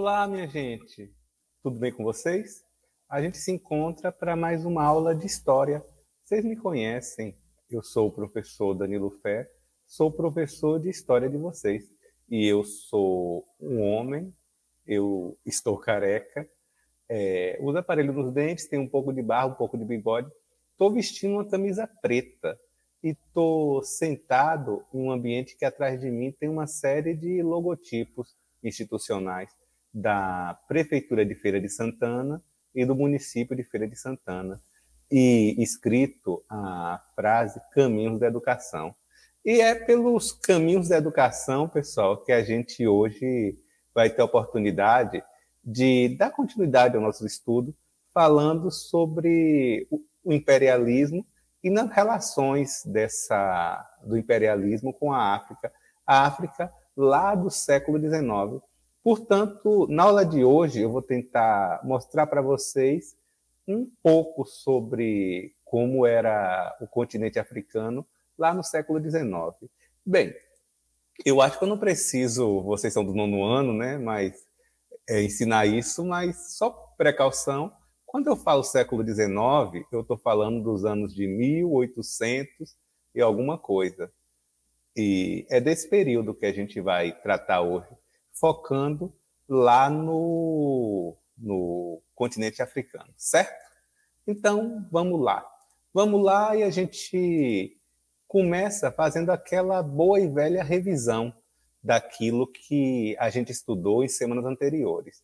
Olá, minha gente! Tudo bem com vocês? A gente se encontra para mais uma aula de história. Vocês me conhecem, eu sou o professor Danilo Fé, sou professor de história de vocês. E eu sou um homem, eu estou careca, é, uso aparelho nos dentes, tenho um pouco de barro, um pouco de bigode, estou vestindo uma camisa preta e estou sentado em um ambiente que atrás de mim tem uma série de logotipos institucionais da Prefeitura de Feira de Santana e do município de Feira de Santana, e escrito a frase Caminhos da Educação. E é pelos caminhos da educação, pessoal, que a gente hoje vai ter a oportunidade de dar continuidade ao nosso estudo, falando sobre o imperialismo e nas relações dessa do imperialismo com a África. A África, lá do século XIX, Portanto, na aula de hoje eu vou tentar mostrar para vocês um pouco sobre como era o continente africano lá no século XIX. Bem, eu acho que eu não preciso, vocês são do nono ano, né? Mas é, ensinar isso, mas só precaução. Quando eu falo século XIX, eu estou falando dos anos de 1800 e alguma coisa. E é desse período que a gente vai tratar hoje focando lá no, no continente africano, certo? Então, vamos lá. Vamos lá e a gente começa fazendo aquela boa e velha revisão daquilo que a gente estudou em semanas anteriores.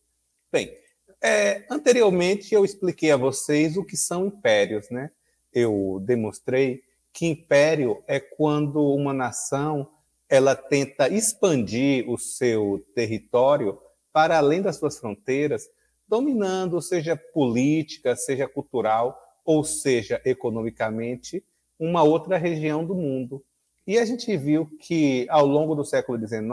Bem, é, anteriormente eu expliquei a vocês o que são impérios, né? Eu demonstrei que império é quando uma nação ela tenta expandir o seu território para além das suas fronteiras, dominando, seja política, seja cultural, ou seja economicamente, uma outra região do mundo. E a gente viu que, ao longo do século XIX,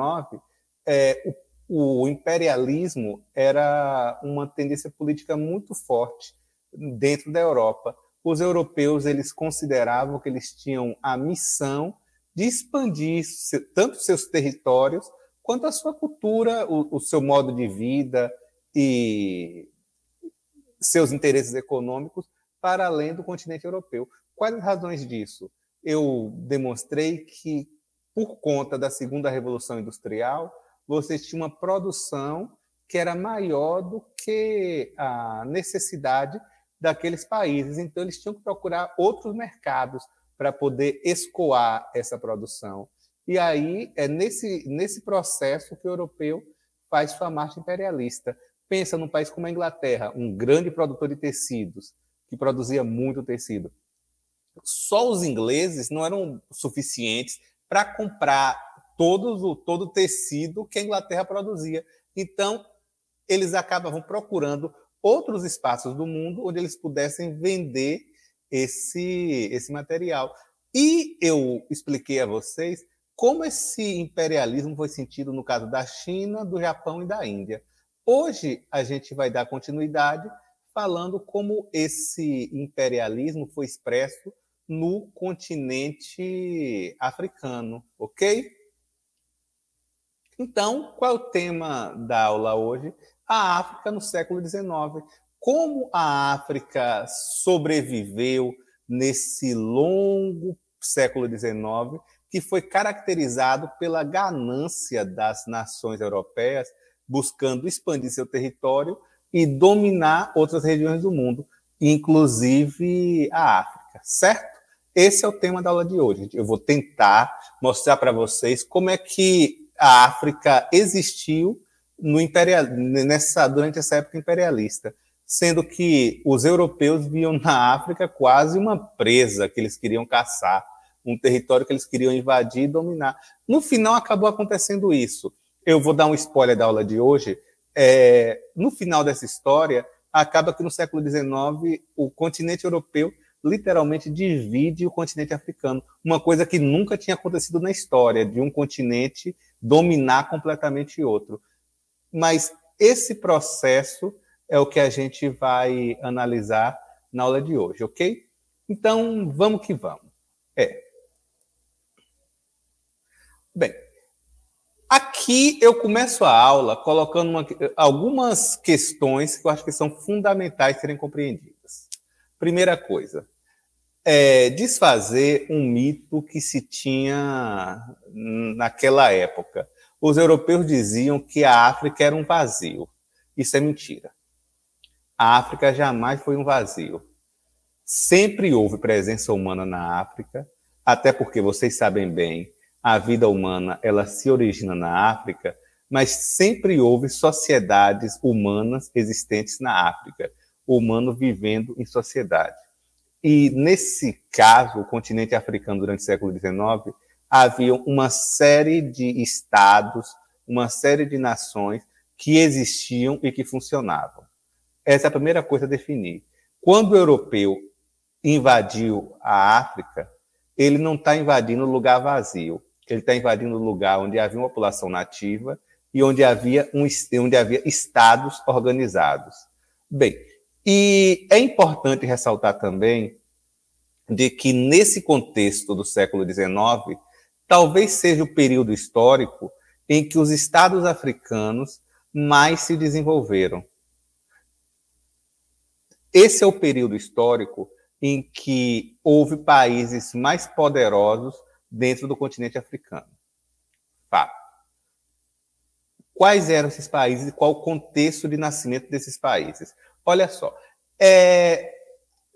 é, o, o imperialismo era uma tendência política muito forte dentro da Europa. Os europeus eles consideravam que eles tinham a missão de expandir tanto seus territórios quanto a sua cultura, o, o seu modo de vida e seus interesses econômicos para além do continente europeu. Quais as razões disso? Eu demonstrei que, por conta da segunda revolução industrial, você tinha uma produção que era maior do que a necessidade daqueles países. Então, eles tinham que procurar outros mercados, para poder escoar essa produção. E aí é nesse, nesse processo que o europeu faz sua marcha imperialista. Pensa num país como a Inglaterra, um grande produtor de tecidos, que produzia muito tecido. Só os ingleses não eram suficientes para comprar todo o todo o tecido que a Inglaterra produzia. Então, eles acabavam procurando outros espaços do mundo onde eles pudessem vender esse, esse material. E eu expliquei a vocês como esse imperialismo foi sentido no caso da China, do Japão e da Índia. Hoje a gente vai dar continuidade falando como esse imperialismo foi expresso no continente africano, ok? Então, qual é o tema da aula hoje? A África no século XIX como a África sobreviveu nesse longo século XIX, que foi caracterizado pela ganância das nações europeias buscando expandir seu território e dominar outras regiões do mundo, inclusive a África, certo? Esse é o tema da aula de hoje. Eu vou tentar mostrar para vocês como é que a África existiu no imperial, nessa, durante essa época imperialista sendo que os europeus viam na África quase uma presa que eles queriam caçar, um território que eles queriam invadir e dominar. No final, acabou acontecendo isso. Eu vou dar um spoiler da aula de hoje. É, no final dessa história, acaba que no século XIX, o continente europeu literalmente divide o continente africano. Uma coisa que nunca tinha acontecido na história, de um continente dominar completamente outro. Mas esse processo é o que a gente vai analisar na aula de hoje, ok? Então, vamos que vamos. É. Bem, aqui eu começo a aula colocando uma, algumas questões que eu acho que são fundamentais serem compreendidas. Primeira coisa, é desfazer um mito que se tinha naquela época. Os europeus diziam que a África era um vazio. Isso é mentira a África jamais foi um vazio. Sempre houve presença humana na África, até porque vocês sabem bem, a vida humana ela se origina na África, mas sempre houve sociedades humanas existentes na África, o humano vivendo em sociedade. E nesse caso, o continente africano durante o século XIX havia uma série de estados, uma série de nações que existiam e que funcionavam. Essa é a primeira coisa a definir. Quando o europeu invadiu a África, ele não está invadindo lugar vazio. Ele está invadindo lugar onde havia uma população nativa e onde havia, um, onde havia estados organizados. Bem, e é importante ressaltar também de que nesse contexto do século XIX, talvez seja o período histórico em que os estados africanos mais se desenvolveram. Esse é o período histórico em que houve países mais poderosos dentro do continente africano. Fato. Quais eram esses países e qual o contexto de nascimento desses países? Olha só, é,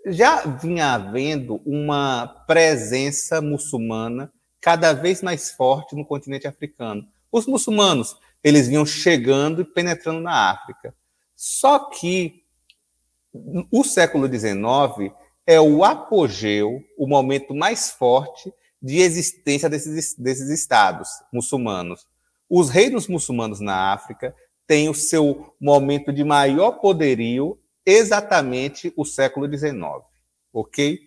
já vinha havendo uma presença muçulmana cada vez mais forte no continente africano. Os muçulmanos, eles vinham chegando e penetrando na África. Só que o século XIX é o apogeu, o momento mais forte de existência desses, desses estados muçulmanos. Os reinos muçulmanos na África têm o seu momento de maior poderio exatamente o século XIX, ok?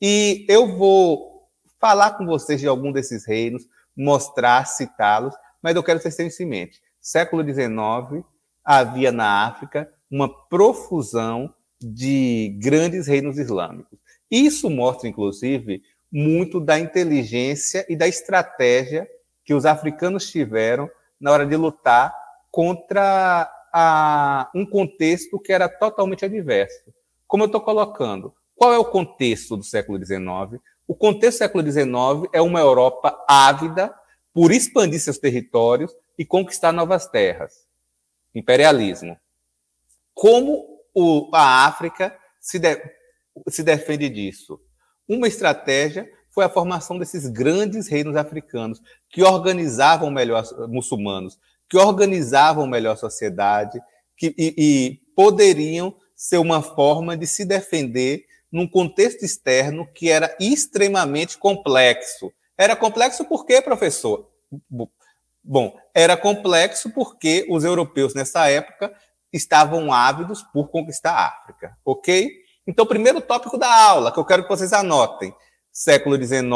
E eu vou falar com vocês de algum desses reinos, mostrar, citá-los, mas eu quero que vocês tenham isso em mente. Século XIX havia na África uma profusão de grandes reinos islâmicos. Isso mostra, inclusive, muito da inteligência e da estratégia que os africanos tiveram na hora de lutar contra a, um contexto que era totalmente adverso. Como eu estou colocando, qual é o contexto do século XIX? O contexto do século XIX é uma Europa ávida por expandir seus territórios e conquistar novas terras. Imperialismo. Como o, a África se, de, se defende disso. Uma estratégia foi a formação desses grandes reinos africanos, que organizavam melhor muçulmanos, que organizavam melhor a sociedade, que, e, e poderiam ser uma forma de se defender num contexto externo que era extremamente complexo. Era complexo por quê, professor? Bom, era complexo porque os europeus nessa época estavam ávidos por conquistar a África, ok? Então, primeiro tópico da aula, que eu quero que vocês anotem. Século XIX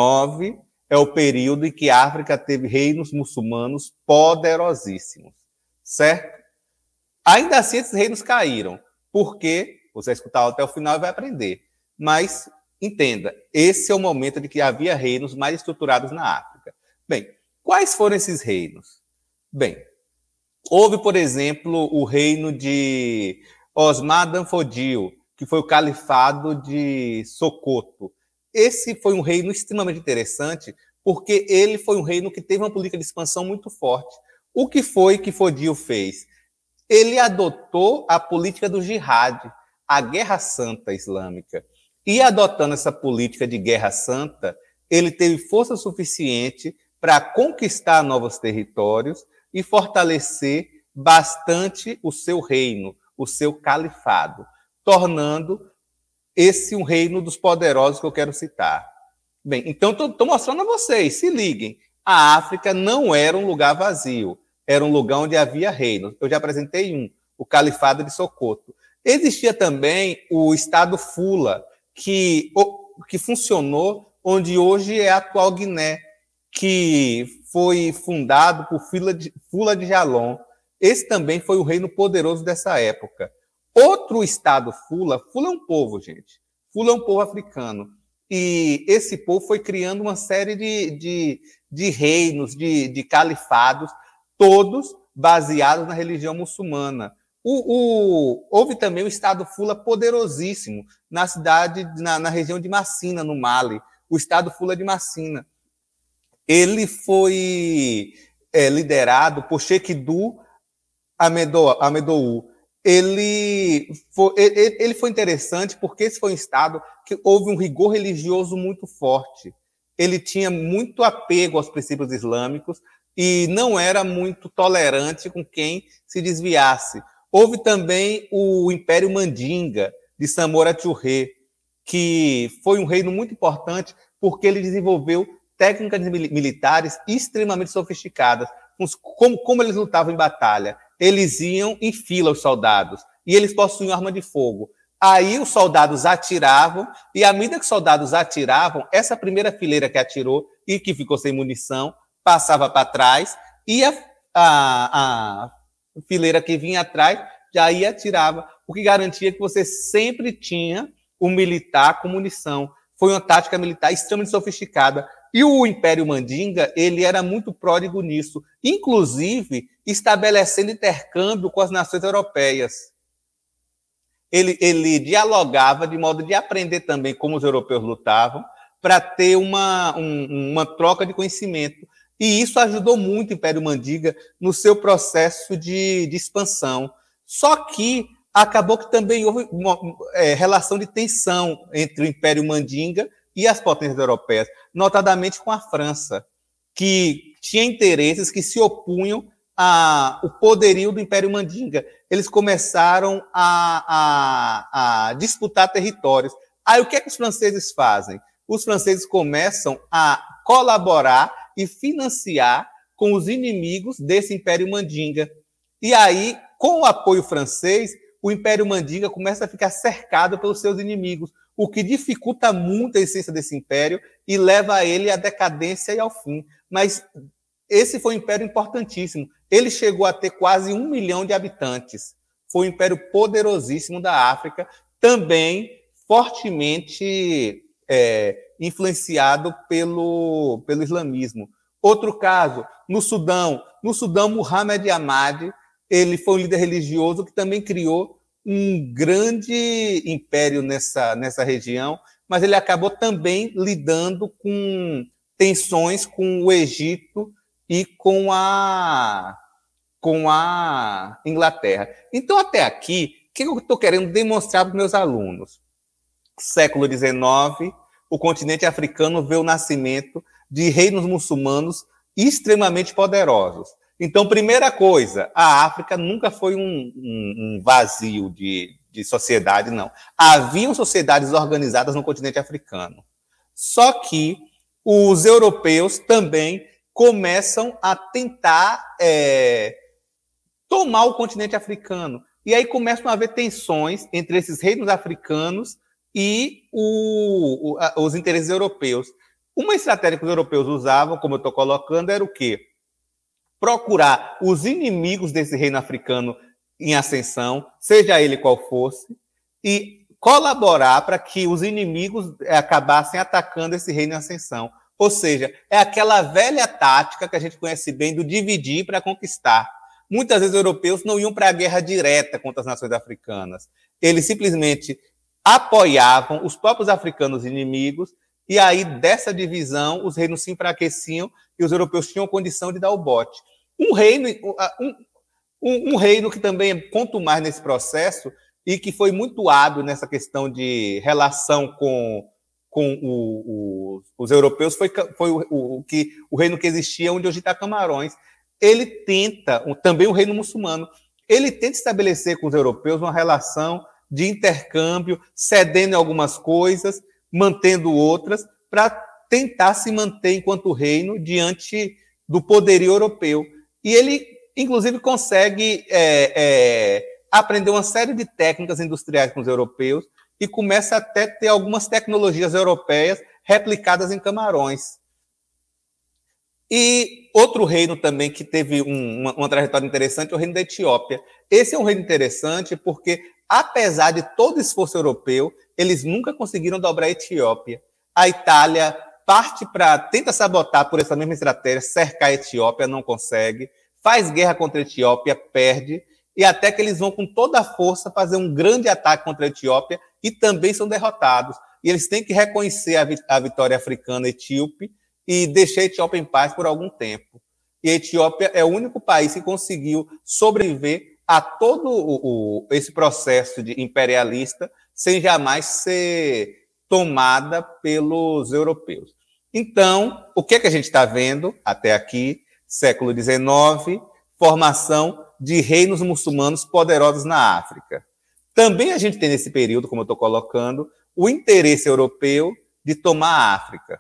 é o período em que a África teve reinos muçulmanos poderosíssimos, certo? Ainda assim, esses reinos caíram, Por quê? você vai escutar até o final e vai aprender. Mas entenda, esse é o momento de que havia reinos mais estruturados na África. Bem, quais foram esses reinos? Bem, Houve, por exemplo, o reino de Osman Danfodil, que foi o califado de Socoto. Esse foi um reino extremamente interessante, porque ele foi um reino que teve uma política de expansão muito forte. O que foi que Fodil fez? Ele adotou a política do jihad, a guerra santa islâmica. E adotando essa política de guerra santa, ele teve força suficiente para conquistar novos territórios e fortalecer bastante o seu reino, o seu califado, tornando esse um reino dos poderosos que eu quero citar. Bem, então estou mostrando a vocês, se liguem. A África não era um lugar vazio, era um lugar onde havia reino. Eu já apresentei um, o Califado de Socoto. Existia também o Estado Fula, que, que funcionou onde hoje é a atual Guiné, que foi fundado por Fula de, Fula de Jalon. Esse também foi o reino poderoso dessa época. Outro estado Fula, Fula é um povo, gente. Fula é um povo africano. E esse povo foi criando uma série de, de, de reinos, de, de califados, todos baseados na religião muçulmana. O, o, houve também o Estado Fula poderosíssimo na cidade, na, na, região de Massina no Mali. O Estado Fula de Massina ele foi é, liderado por Shekidu Amedou. Ele foi, ele, foi interessante porque esse foi um estado que houve um rigor religioso muito forte. Ele tinha muito apego aos princípios islâmicos e não era muito tolerante com quem se desviasse. Houve também o Império Mandinga, de Samora Churré, que foi um reino muito importante porque ele desenvolveu técnicas militares extremamente sofisticadas, como, como eles lutavam em batalha. Eles iam em fila, os soldados, e eles possuíam arma de fogo. Aí os soldados atiravam, e à medida que os soldados atiravam, essa primeira fileira que atirou e que ficou sem munição passava para trás, e a, a, a fileira que vinha atrás já ia atirava, o que garantia que você sempre tinha o um militar com munição. Foi uma tática militar extremamente sofisticada, e o Império Mandinga, ele era muito pródigo nisso, inclusive estabelecendo intercâmbio com as nações europeias. Ele, ele dialogava de modo de aprender também como os europeus lutavam, para ter uma, um, uma troca de conhecimento. E isso ajudou muito o Império Mandinga no seu processo de, de expansão. Só que acabou que também houve uma é, relação de tensão entre o Império Mandinga e as potências europeias, notadamente com a França, que tinha interesses que se opunham ao poderio do Império Mandinga. Eles começaram a, a, a disputar territórios. Aí o que, é que os franceses fazem? Os franceses começam a colaborar e financiar com os inimigos desse Império Mandinga. E aí, com o apoio francês, o Império Mandinga começa a ficar cercado pelos seus inimigos o que dificulta muito a essência desse império e leva ele à decadência e ao fim. Mas esse foi um império importantíssimo. Ele chegou a ter quase um milhão de habitantes. Foi um império poderosíssimo da África, também fortemente é, influenciado pelo, pelo islamismo. Outro caso, no Sudão. No Sudão, Muhammad Ahmad, ele foi um líder religioso que também criou um grande império nessa, nessa região, mas ele acabou também lidando com tensões com o Egito e com a, com a Inglaterra. Então, até aqui, o que eu estou querendo demonstrar para os meus alunos? Século XIX, o continente africano vê o nascimento de reinos muçulmanos extremamente poderosos. Então, primeira coisa, a África nunca foi um, um, um vazio de, de sociedade, não. Haviam sociedades organizadas no continente africano. Só que os europeus também começam a tentar é, tomar o continente africano. E aí começam a haver tensões entre esses reinos africanos e o, o, a, os interesses europeus. Uma estratégia que os europeus usavam, como eu estou colocando, era o quê? procurar os inimigos desse reino africano em ascensão, seja ele qual fosse, e colaborar para que os inimigos eh, acabassem atacando esse reino em ascensão. Ou seja, é aquela velha tática que a gente conhece bem do dividir para conquistar. Muitas vezes os europeus não iam para a guerra direta contra as nações africanas. Eles simplesmente apoiavam os próprios africanos inimigos, e aí dessa divisão os reinos se enfraqueciam e os europeus tinham condição de dar o bote. Um reino, um, um, um reino que também é mais nesse processo e que foi muito hábil nessa questão de relação com, com o, o, os europeus foi, foi o, que, o reino que existia onde hoje está Camarões. Ele tenta, também o reino muçulmano, ele tenta estabelecer com os europeus uma relação de intercâmbio, cedendo algumas coisas, mantendo outras, para tentar se manter enquanto reino diante do poderio europeu. E ele, inclusive, consegue é, é, aprender uma série de técnicas industriais com os europeus e começa até a ter algumas tecnologias europeias replicadas em Camarões. E outro reino também que teve um, uma, uma, trajetória interessante é o reino da Etiópia. Esse é um reino interessante porque, apesar de todo esforço europeu, eles nunca conseguiram dobrar a Etiópia. A Itália parte para tenta sabotar por essa mesma estratégia, cercar a Etiópia, não consegue, faz guerra contra a Etiópia, perde, e até que eles vão com toda a força fazer um grande ataque contra a Etiópia e também são derrotados. E eles têm que reconhecer a, vi a vitória africana etíope e deixar a Etiópia em paz por algum tempo. E a Etiópia é o único país que conseguiu sobreviver a todo o, o, esse processo de imperialista sem jamais ser tomada pelos europeus. Então, o que é que a gente está vendo até aqui, século XIX, formação de reinos muçulmanos poderosos na África. Também a gente tem nesse período, como eu estou colocando, o interesse europeu de tomar a África.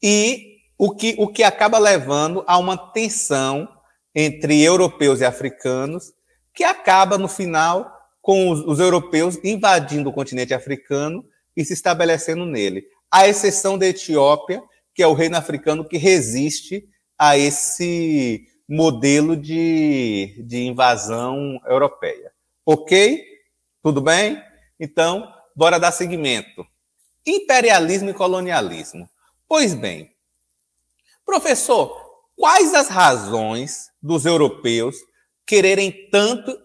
E o que, o que acaba levando a uma tensão entre europeus e africanos, que acaba, no final, com os, os europeus invadindo o continente africano e se estabelecendo nele, à exceção da Etiópia, que é o reino africano que resiste a esse modelo de, de invasão europeia. Ok? Tudo bem? Então, bora dar seguimento. Imperialismo e colonialismo. Pois bem, professor, quais as razões dos europeus quererem tanto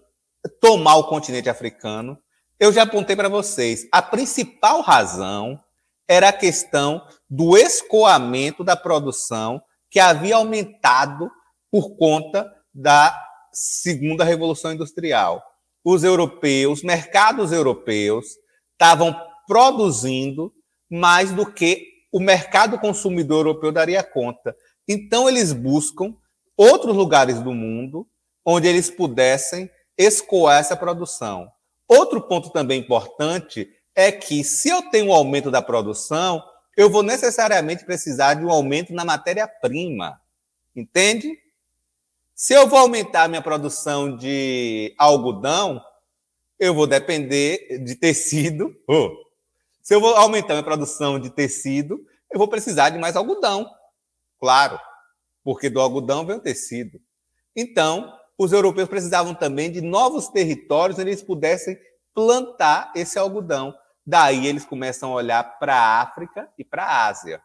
tomar o continente africano, eu já apontei para vocês, a principal razão era a questão do escoamento da produção que havia aumentado por conta da segunda revolução industrial. Os europeus, mercados europeus, estavam produzindo mais do que o mercado consumidor europeu daria conta. Então eles buscam outros lugares do mundo onde eles pudessem escoar essa produção. Outro ponto também importante é que, se eu tenho um aumento da produção, eu vou necessariamente precisar de um aumento na matéria-prima. Entende? Se eu vou aumentar a minha produção de algodão, eu vou depender de tecido. Oh. Se eu vou aumentar a minha produção de tecido, eu vou precisar de mais algodão. Claro, porque do algodão vem o tecido. Então, os europeus precisavam também de novos territórios onde eles pudessem plantar esse algodão. Daí eles começam a olhar para a África e para a Ásia.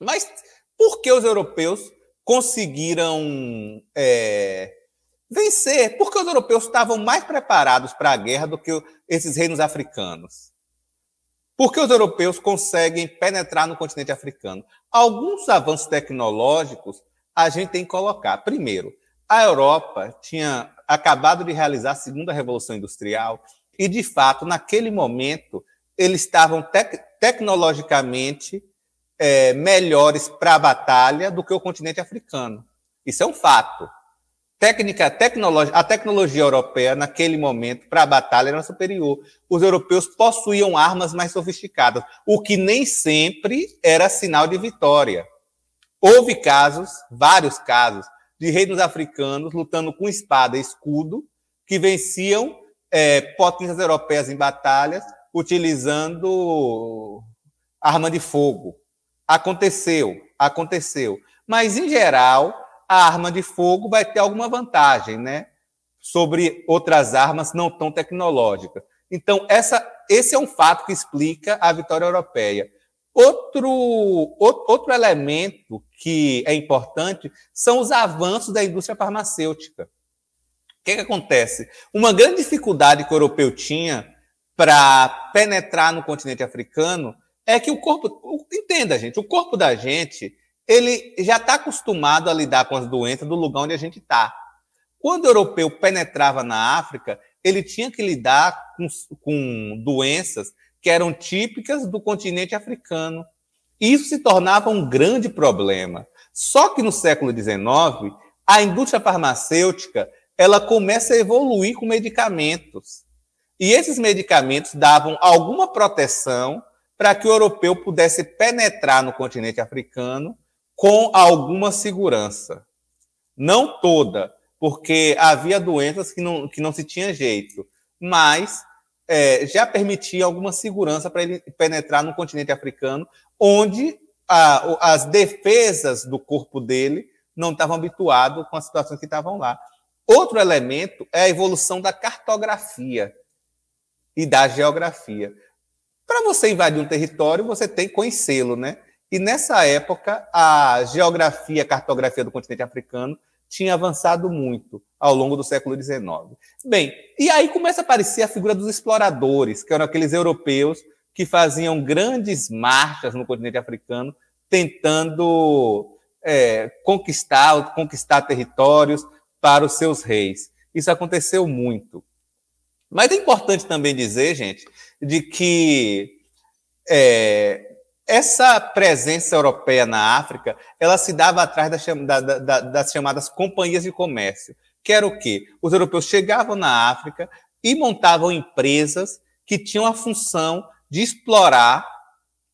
Mas por que os europeus conseguiram é, vencer? Porque os europeus estavam mais preparados para a guerra do que esses reinos africanos. Por que os europeus conseguem penetrar no continente africano? Alguns avanços tecnológicos a gente tem que colocar. Primeiro, a Europa tinha acabado de realizar a segunda revolução industrial e, de fato, naquele momento, eles estavam tec tecnologicamente é, melhores para a batalha do que o continente africano. Isso é um fato. Técnica, tecnologia, a tecnologia europeia, naquele momento, para a batalha era superior. Os europeus possuíam armas mais sofisticadas, o que nem sempre era sinal de vitória. Houve casos, vários casos, de reinos africanos lutando com espada e escudo, que venciam é, potências europeias em batalhas utilizando arma de fogo. Aconteceu, aconteceu. Mas, em geral, a arma de fogo vai ter alguma vantagem, né? Sobre outras armas não tão tecnológicas. Então, essa, esse é um fato que explica a vitória europeia. Outro, outro elemento que é importante são os avanços da indústria farmacêutica. O que, que acontece? Uma grande dificuldade que o europeu tinha para penetrar no continente africano é que o corpo, entenda, gente, o corpo da gente, ele já está acostumado a lidar com as doenças do lugar onde a gente está. Quando o europeu penetrava na África, ele tinha que lidar com, com doenças que eram típicas do continente africano. Isso se tornava um grande problema. Só que no século XIX, a indústria farmacêutica ela começa a evoluir com medicamentos. E esses medicamentos davam alguma proteção para que o europeu pudesse penetrar no continente africano com alguma segurança. Não toda, porque havia doenças que não, que não se tinha jeito, mas é, já permitia alguma segurança para ele penetrar no continente africano, onde a, as defesas do corpo dele não estavam habituado com as situações que estavam lá. Outro elemento é a evolução da cartografia e da geografia. Para você invadir um território, você tem que conhecê-lo, né? E nessa época, a geografia, a cartografia do continente africano tinha avançado muito ao longo do século XIX. Bem, e aí começa a aparecer a figura dos exploradores, que eram aqueles europeus que faziam grandes marchas no continente africano, tentando é, conquistar, conquistar territórios para os seus reis. Isso aconteceu muito. Mas é importante também dizer, gente, de que é, essa presença europeia na África, ela se dava atrás das, da, da, das chamadas companhias de comércio, que era o quê? Os europeus chegavam na África e montavam empresas que tinham a função de explorar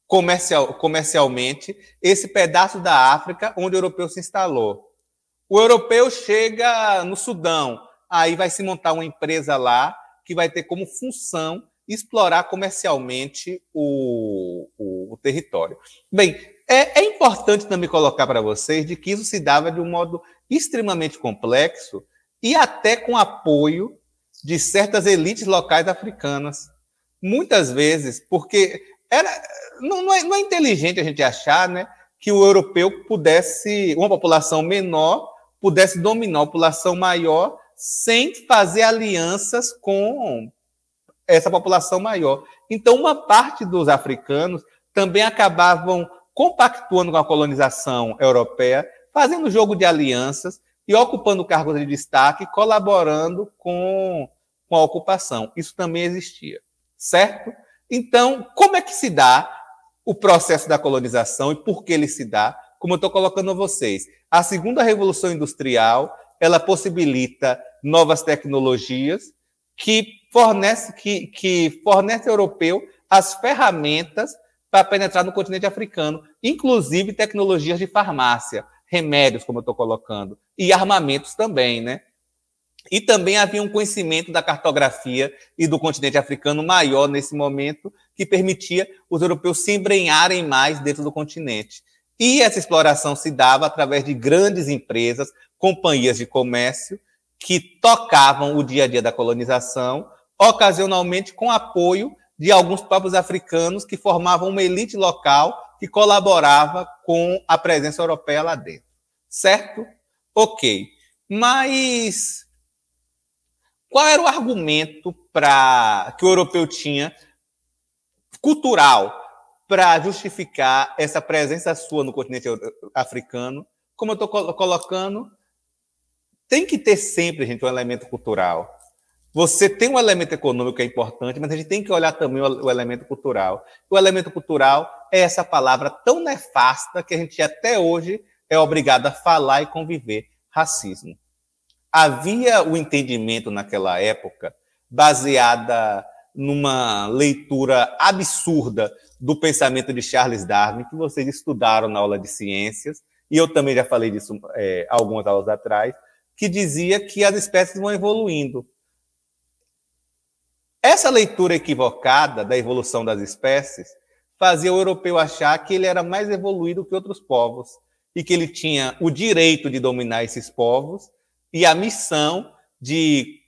comercial, comercialmente esse pedaço da África onde o europeu se instalou. O europeu chega no Sudão, aí vai se montar uma empresa lá que vai ter como função explorar comercialmente o, o, o território. Bem, é, é importante também colocar para vocês de que isso se dava de um modo extremamente complexo e até com apoio de certas elites locais africanas. Muitas vezes, porque era, não, não, é, não é inteligente a gente achar né, que o europeu pudesse, uma população menor, pudesse dominar uma população maior sem fazer alianças com essa população maior. Então, uma parte dos africanos também acabavam compactuando com a colonização europeia, fazendo jogo de alianças e ocupando cargos de destaque, colaborando com, com a ocupação. Isso também existia, certo? Então, como é que se dá o processo da colonização e por que ele se dá? Como eu estou colocando a vocês, a segunda revolução industrial ela possibilita novas tecnologias que fornece, que, que fornece ao europeu as ferramentas para penetrar no continente africano, inclusive tecnologias de farmácia, remédios, como eu estou colocando, e armamentos também, né? E também havia um conhecimento da cartografia e do continente africano maior nesse momento, que permitia os europeus se embrenharem mais dentro do continente. E essa exploração se dava através de grandes empresas, companhias de comércio, que tocavam o dia a dia da colonização ocasionalmente com apoio de alguns povos africanos que formavam uma elite local que colaborava com a presença europeia lá dentro. Certo? Ok. Mas qual era o argumento para que o europeu tinha cultural para justificar essa presença sua no continente africano? Como eu estou colocando, tem que ter sempre, gente, um elemento cultural você tem um elemento econômico que é importante, mas a gente tem que olhar também o elemento cultural. O elemento cultural é essa palavra tão nefasta que a gente até hoje é obrigado a falar e conviver racismo. Havia o entendimento naquela época baseada numa leitura absurda do pensamento de Charles Darwin que vocês estudaram na aula de ciências e eu também já falei disso é, algumas aulas atrás, que dizia que as espécies vão evoluindo essa leitura equivocada da evolução das espécies fazia o europeu achar que ele era mais evoluído que outros povos e que ele tinha o direito de dominar esses povos e a missão de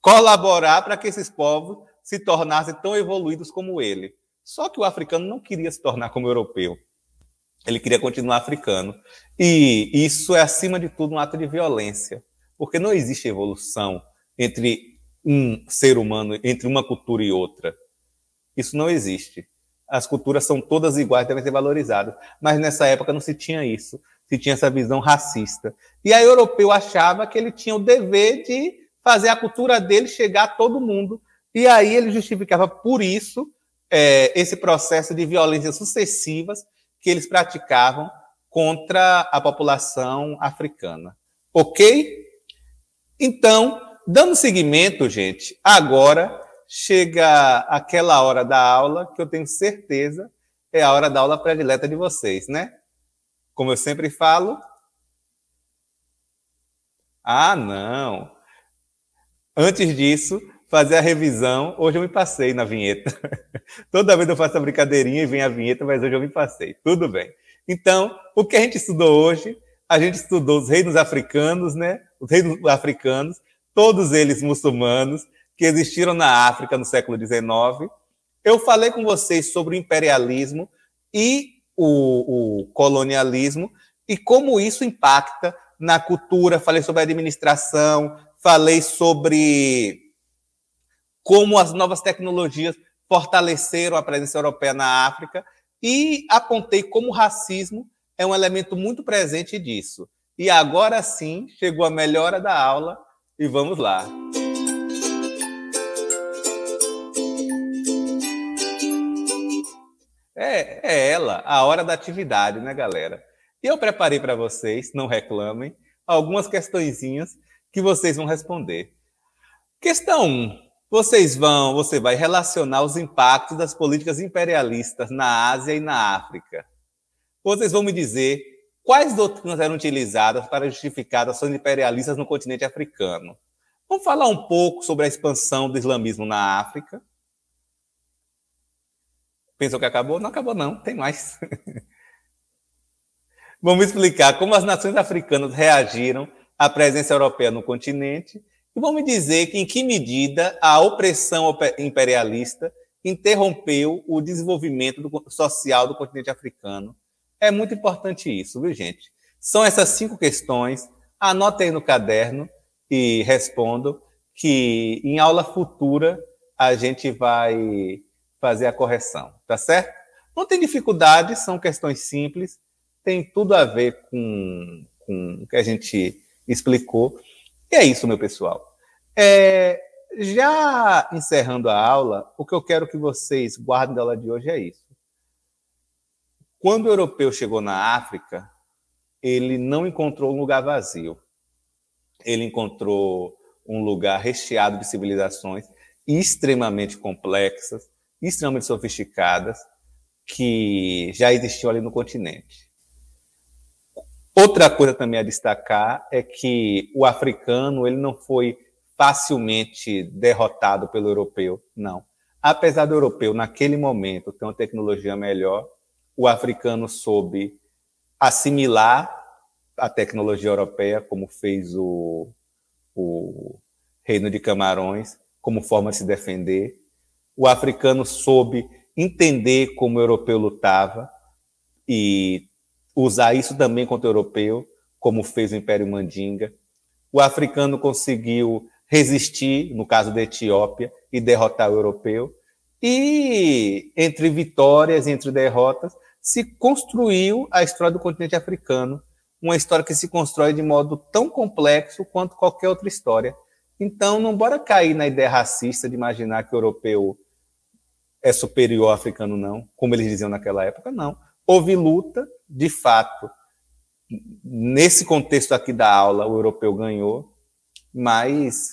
colaborar para que esses povos se tornassem tão evoluídos como ele. Só que o africano não queria se tornar como europeu. Ele queria continuar africano. E isso é, acima de tudo, um ato de violência, porque não existe evolução entre um ser humano entre uma cultura e outra. Isso não existe. As culturas são todas iguais, devem ser valorizadas. Mas nessa época não se tinha isso, se tinha essa visão racista. E aí o europeu achava que ele tinha o dever de fazer a cultura dele chegar a todo mundo. E aí ele justificava por isso é, esse processo de violências sucessivas que eles praticavam contra a população africana. Ok? Então, Dando seguimento, gente, agora chega aquela hora da aula que eu tenho certeza é a hora da aula predileta de vocês, né? Como eu sempre falo. Ah, não! Antes disso, fazer a revisão. Hoje eu me passei na vinheta. Toda vez eu faço a brincadeirinha e vem a vinheta, mas hoje eu me passei. Tudo bem. Então, o que a gente estudou hoje? A gente estudou os reinos africanos, né? Os reinos africanos, todos eles muçulmanos, que existiram na África no século XIX. Eu falei com vocês sobre o imperialismo e o, o colonialismo e como isso impacta na cultura. Falei sobre a administração, falei sobre como as novas tecnologias fortaleceram a presença europeia na África e apontei como o racismo é um elemento muito presente disso. E agora sim chegou a melhora da aula e vamos lá. É, é ela, a hora da atividade, né, galera? E eu preparei para vocês, não reclamem, algumas questõezinhas que vocês vão responder. Questão 1. Vocês vão, você vai relacionar os impactos das políticas imperialistas na Ásia e na África. Vocês vão me dizer Quais doutrinas eram utilizadas para justificar ações imperialistas no continente africano? Vamos falar um pouco sobre a expansão do islamismo na África. Pensou que acabou? Não acabou, não, tem mais. vamos explicar como as nações africanas reagiram à presença europeia no continente e vamos dizer que, em que medida a opressão imperialista interrompeu o desenvolvimento social do continente africano é muito importante isso, viu, gente? São essas cinco questões. Anotem no caderno e respondo que em aula futura a gente vai fazer a correção, tá certo? Não tem dificuldade, são questões simples, tem tudo a ver com, com o que a gente explicou. E é isso, meu pessoal. É, já encerrando a aula, o que eu quero que vocês guardem da aula de hoje é isso. Quando o europeu chegou na África, ele não encontrou um lugar vazio. Ele encontrou um lugar recheado de civilizações extremamente complexas, extremamente sofisticadas, que já existiam ali no continente. Outra coisa também a destacar é que o africano ele não foi facilmente derrotado pelo europeu, não. Apesar do europeu, naquele momento, ter uma tecnologia melhor, o africano soube assimilar a tecnologia europeia, como fez o, o Reino de Camarões, como forma de se defender. O africano soube entender como o europeu lutava e usar isso também contra o europeu, como fez o Império Mandinga. O africano conseguiu resistir, no caso da Etiópia, e derrotar o europeu. E entre vitórias, entre derrotas, se construiu a história do continente africano, uma história que se constrói de modo tão complexo quanto qualquer outra história. Então, não bora cair na ideia racista de imaginar que o europeu é superior ao africano, não, como eles diziam naquela época, não. Houve luta, de fato. Nesse contexto aqui da aula, o europeu ganhou, mas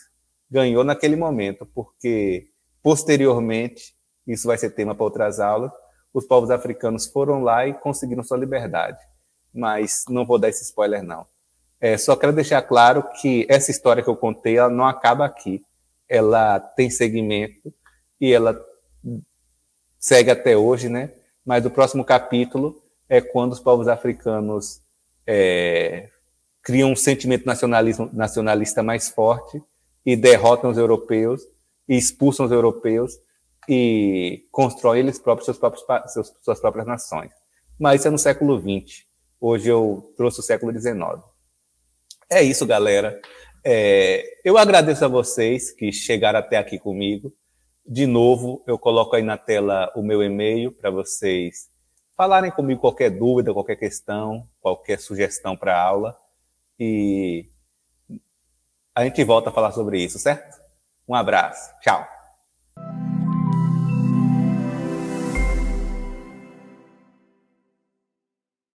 ganhou naquele momento, porque posteriormente, isso vai ser tema para outras aulas, os povos africanos foram lá e conseguiram sua liberdade. Mas não vou dar esse spoiler, não. É, só quero deixar claro que essa história que eu contei, ela não acaba aqui. Ela tem segmento e ela segue até hoje, né? Mas o próximo capítulo é quando os povos africanos é, criam um sentimento nacionalista mais forte e derrotam os europeus e expulsam os europeus e constroem eles próprios seus próprios seus, suas próprias nações. Mas isso é no século XX. Hoje eu trouxe o século XIX. É isso, galera. É, eu agradeço a vocês que chegaram até aqui comigo. De novo, eu coloco aí na tela o meu e-mail para vocês falarem comigo qualquer dúvida, qualquer questão, qualquer sugestão para aula. E a gente volta a falar sobre isso, certo? Um abraço. Tchau.